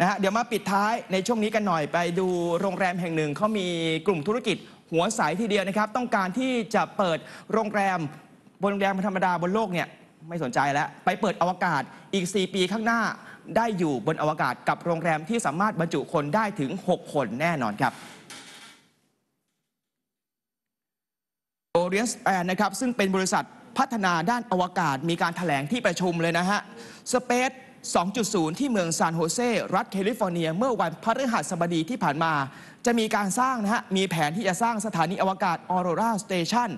นะฮะเดี๋ยวมาปิดท้ายในช่วงนี้กันหน่อยไปดูโรงแรมแห่งหนึ่งเขามีกลุ่มธุรกิจหัวสายทีเดียวนะครับ ต้องการที่จะเปิดโรงแรมบนโรงแรมธรรมดาบนโลกเนี่ย ไม่สนใจแล้ว ไปเปิดอวกาศอีก 4 ปีข้างหน้าได้อยู่บนอวกาศกับโรงแรมที่สามารถบรรจุคนได้ถึง 6 คนแน่นอนครับโอเรียนแอนนะครับซึ่งเป็นบริษัทพัฒนาด้านอวกาศมีการถแถลงที่ประชุมเลยนะฮะสเปซ2.0 ที่เมืองซานโฮเซรัฐแคลิฟอร์เนีย เมื่อวันพฤหัสบดีที่ผ่านมา จะมีการสร้างนะฮะมีแผนที่จะสร้างสถานีอวกาศออโรราสเตชัน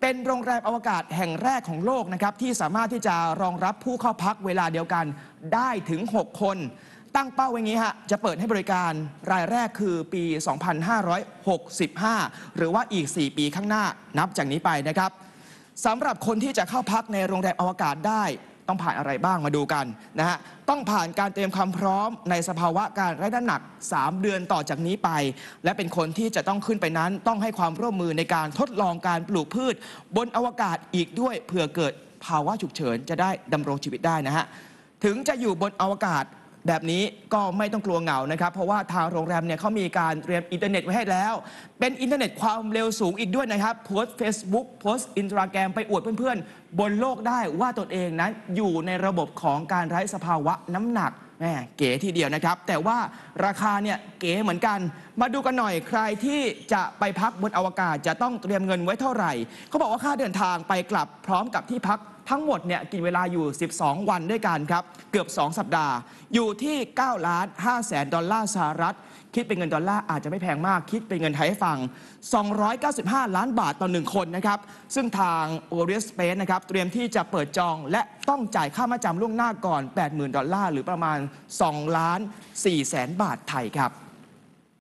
เป็นโรงแรมอวกาศแห่งแรกของโลกนะครับ ที่สามารถที่จะรองรับผู้เข้าพักเวลาเดียวกันได้ถึง 6 คน ตั้งเป้าไว้งี้ฮะจะเปิดให้บริการรายแรกคือปี 2565 หรือว่าอีก 4 ปีข้างหน้านับจากนี้ไปนะครับสำหรับคนที่จะเข้าพักในโรงแรมอวกาศได้ต้องผ่านอะไรบ้างมาดูกันนะฮะ ต้องผ่านการเตรียมความพร้อมในสภาวะการไร้น้ำหนัก 3 เดือนต่อจากนี้ไป และเป็นคนที่จะต้องขึ้นไปนั้นต้องให้ความร่วมมือในการทดลองการปลูกพืช บนอวกาศอีกด้วยเผื่อเกิดภาวะฉุกเฉิน จะได้ดำรงชีวิตได้นะฮะ ถึงจะอยู่บนอวกาศแบบนี้ก็ไม่ต้องกลัวเหงานะครับ เพราะว่าทางโรงแรมเนี่ยเขามีการเตรียมอินเทอร์เน็ตไว้ให้แล้ว เป็นอินเทอร์เน็ตความเร็วสูงอีกด้วยนะครับโพสเฟซบุ๊กโพสอินสตาแกรมไปอวดเพื่อนๆบนโลกได้ว่าตนเองนั้น อยู่ในระบบของการไร้สภาวะน้ำหนักแม่เก๋ทีเดียวนะครับ แต่ว่าราคาเนี่ยเก๋เหมือนกัน มาดูกันหน่อยใครที่จะไปพักบนอวกาศจะต้องเตรียมเงินไว้เท่าไหร่ เขาบอกว่าค่าเดินทางไปกลับพร้อมกับที่พักทั้งหมดเนี่ยกินเวลาอยู่ 12 วันด้วยกันครับ เกือบ 2 สัปดาห์ อยู่ที่9ล้าน5แสนดอลลาร์สหรัฐคิดเป็นเงินดอลลาร์อาจจะไม่แพงมากคิดเป็นเงินไทยให้ฟัง 295 ล้านบาทต่อ 1 คนนะครับ ซึ่งทาง o r i o s p a c e นะครับเตรียมที่จะเปิดจองและต้องจ่ายค่ามาจำล่วงหน้าก่อน 80,000 ดอลลาร์หรือประมาณ2ล้าน4แสนบาทไทยครับ